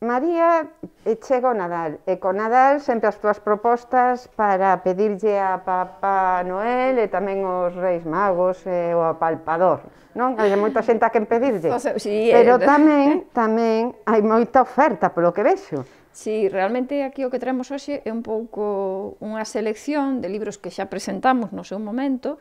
María chega o Nadal, e co Nadal sempre as túas propostas para pedirlle a Papá Noel e tamén os Reis Magos e o Apalpador, non? Hai moita xente a quen pedirlle. O sea, sí, Pero tamén, tamén hai moita oferta, polo que vexo. Sí, realmente aquí o que traemos hoxe é un pouco unha selección de libros que xa presentamos no seu momento,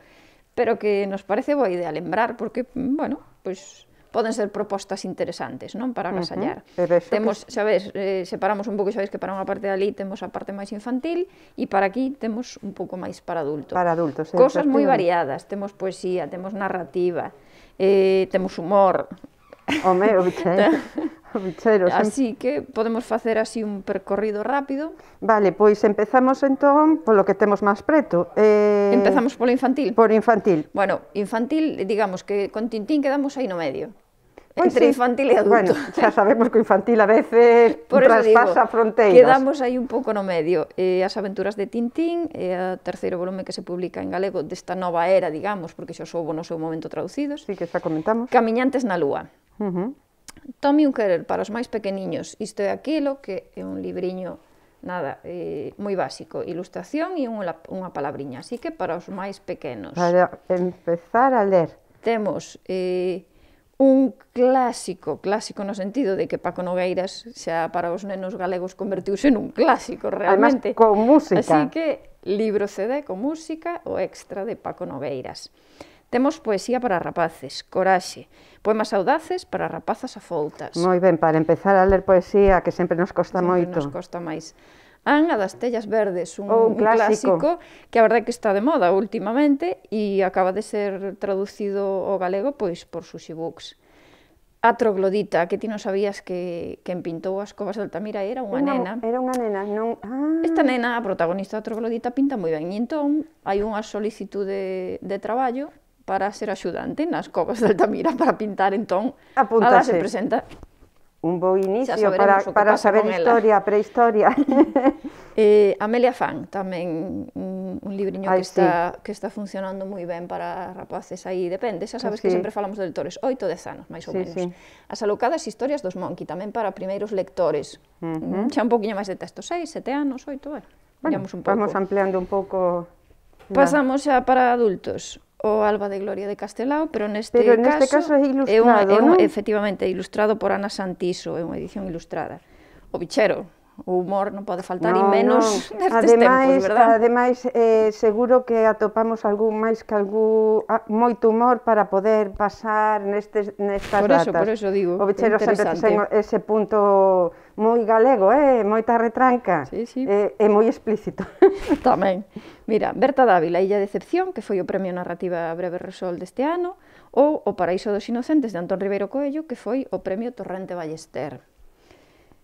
pero que nos parece boa idea lembrar, porque, bueno, pois poden ser propostas interesantes, non, para agasallar. Uh -huh. Temos, que... sabes, eh, separamos un pouco, sabes que para unha parte de ali temos a parte máis infantil e para aquí temos un pouco máis para adulto. Para adultos, sí, Cosas moi variadas, temos poesía, temos narrativa, eh, temos humor. Home, o bicheiro. o bicheiro así que podemos facer así un percorrido rápido. Vale, pois empezamos entón polo que temos máis preto. Eh, Eh, Empezamos polo infantil. Por infantil. Bueno, infantil, digamos que con Tintín quedamos aí no medio. Pues pois entre sí. infantil e adulto. Bueno, xa sabemos que infantil a veces Por traspasa digo, fronteiras. Quedamos aí un pouco no medio. Eh, as aventuras de Tintín é eh, o terceiro volume que se publica en galego desta nova era, digamos, porque xa soubo no seu momento traducidos. Sí, que xa comentamos. Camiñantes na Lúa. Uh -huh. Tommy Unquerer para os máis pequeniños. Isto é aquilo que é un libriño nada, eh, moi básico, ilustración e unha, unha palabriña, así que para os máis pequenos. Para empezar a ler. Temos eh, un clásico, clásico no sentido de que Paco Nogueiras xa para os nenos galegos convertiuse nun clásico realmente. Además, con música. Así que libro CD con música o extra de Paco Nogueiras. Temos poesía para rapaces, coraxe, poemas audaces para rapazas foltas. Moi ben, para empezar a ler poesía, que sempre nos costa sempre moito. nos costa máis. Ana das Tellas Verdes, un, oh, un, clásico. un clásico que a verdade que está de moda últimamente e acaba de ser traducido ao galego pois por Sushi Books. A troglodita, que ti non sabías que, que pintou as covas de Altamira era unha nena. Era unha nena, non... Ah. Esta nena, a protagonista da troglodita, pinta moi ben. E entón, hai unha solicitude de, de traballo para ser axudante nas covas de Altamira para pintar entón. Apúntase. se presenta. Un bo inicio para, para saber historia, prehistoria. eh, Amelia Fan, tamén un, un libriño Ay, que, sí. está, que está funcionando moi ben para rapaces aí, depende, xa sabes sí. que sempre falamos de lectores, oito, dez anos, máis ou sí, menos. Sí. As alocadas historias dos Monqui, tamén para primeiros lectores, uh -huh. Mm, xa un poquinho máis de texto, seis, sete anos, oito, bueno, bueno un pouco. vamos ampliando un pouco... Pasamos xa para adultos o Alba de Gloria de Castelao, pero neste pero neste caso, caso é ilustrado, é un, é un, efectivamente ilustrado por Ana Santiso, é unha edición ilustrada. O bichero, o humor non pode faltar no, e menos no. nestes ademais, tempos, verdad? Ademais, eh, seguro que atopamos algún máis que algún ah, moito humor para poder pasar nestes, nestas por eso, datas. Por eso digo, o Bechero sempre ten ese punto moi galego, eh? moita retranca, sí, sí. Eh, é moi explícito. Tamén. Mira, Berta Dávila, Illa de Excepción, que foi o Premio Narrativa Breve Resol deste ano, ou O Paraíso dos Inocentes, de Antón Ribeiro Coello, que foi o Premio Torrente Ballester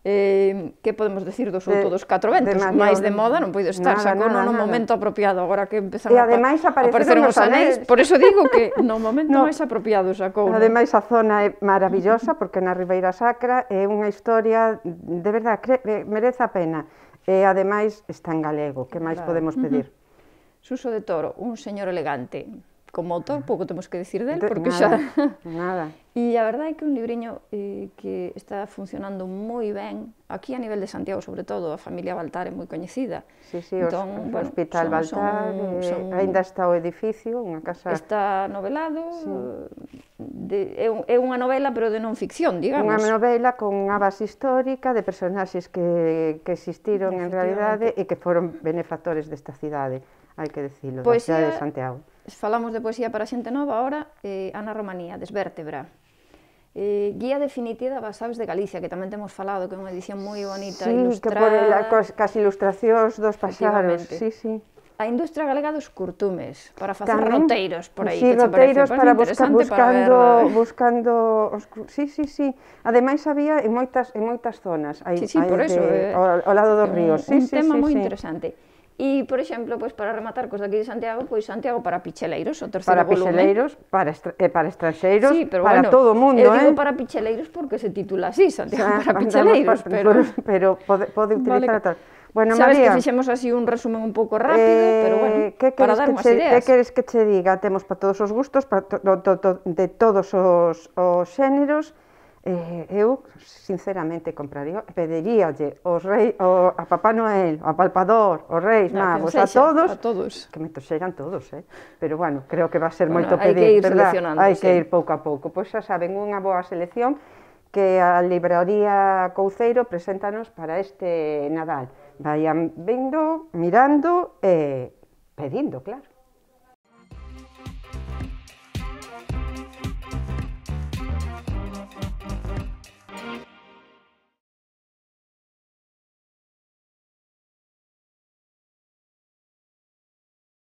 eh, que podemos decir do outros dos catro ventos, de máis de moda non poido estar, nada, sacou nada, no nada. momento apropiado, agora que empezaron e ademais a aparecer os anéis, por eso digo que no momento no. máis apropiado sacou. No. Ademais a zona é maravillosa porque na Ribeira Sacra é unha historia de verdad cre, eh, merece a pena. E ademais está en galego, que máis claro. podemos pedir? Uh -huh. Suso de Toro, un señor elegante como autor pouco temos que decir del, porque nada, xa... Nada. E a verdade é que un libriño eh, que está funcionando moi ben, aquí a nivel de Santiago, sobre todo, a familia Baltar é moi coñecida. Sí, sí, entón, bueno, Hospital son, Baltar, son, eh, son, eh, ainda está o edificio, unha casa... Está novelado, sí. de, é, un, é unha novela, pero de non ficción, digamos. Unha novela con unha base histórica de personaxes que, que existiron en realidade e que foron benefactores desta cidade, hai que dicilo, pues da pois cidade de Santiago falamos de poesía para xente nova ahora, eh, Ana Romanía, Desvértebra. Eh, guía definitiva das aves de Galicia, que tamén temos falado, que é unha edición moi bonita, sí, ilustrada... Sí, que as ilustracións dos pasaros, sí, sí. A industria galega dos curtumes, para facer tamén, roteiros por aí, sí, que roteiros parece? para buscar, buscando, para buscando eh. os, sí, sí, sí. Ademais había en moitas en moitas zonas, Hai, sí, sí, por eso, de, eh, ao, lado dos ríos. Un, sí, un sí, tema sí, moi sí. interesante. E, por exemplo, pois para rematar cos daqui de Santiago, pois Santiago para picheleiros, o terceiro para Picheleiros, para estra eh, para estranxeiros, sí, pero, para bueno, todo o mundo, eu ¿eh? digo eh? para picheleiros porque se titula así, Santiago o sea, para picheleiros, para, pero... pero pode, pode utilizar vale. a Bueno, Sabes María, que fixemos así un resumen un pouco rápido, eh, pero bueno, eh, que para dar que che, ideas. Que queres que che diga? Temos para todos os gustos, para to, to, to, de todos os, os xéneros, eh, eu sinceramente compraría, pediríalle o rei, ao, a Papá Noel, ao Palpador, aos reis no, magos, sexa, a todos, a todos, que me toxeran todos, eh? pero bueno, creo que va a ser bueno, moito pedir, hai que ir ¿verdad? Hai sí. que ir pouco a pouco, pois xa saben, unha boa selección que a Libraría Couceiro preséntanos para este Nadal. Vayan vendo, mirando e eh, pedindo, claro.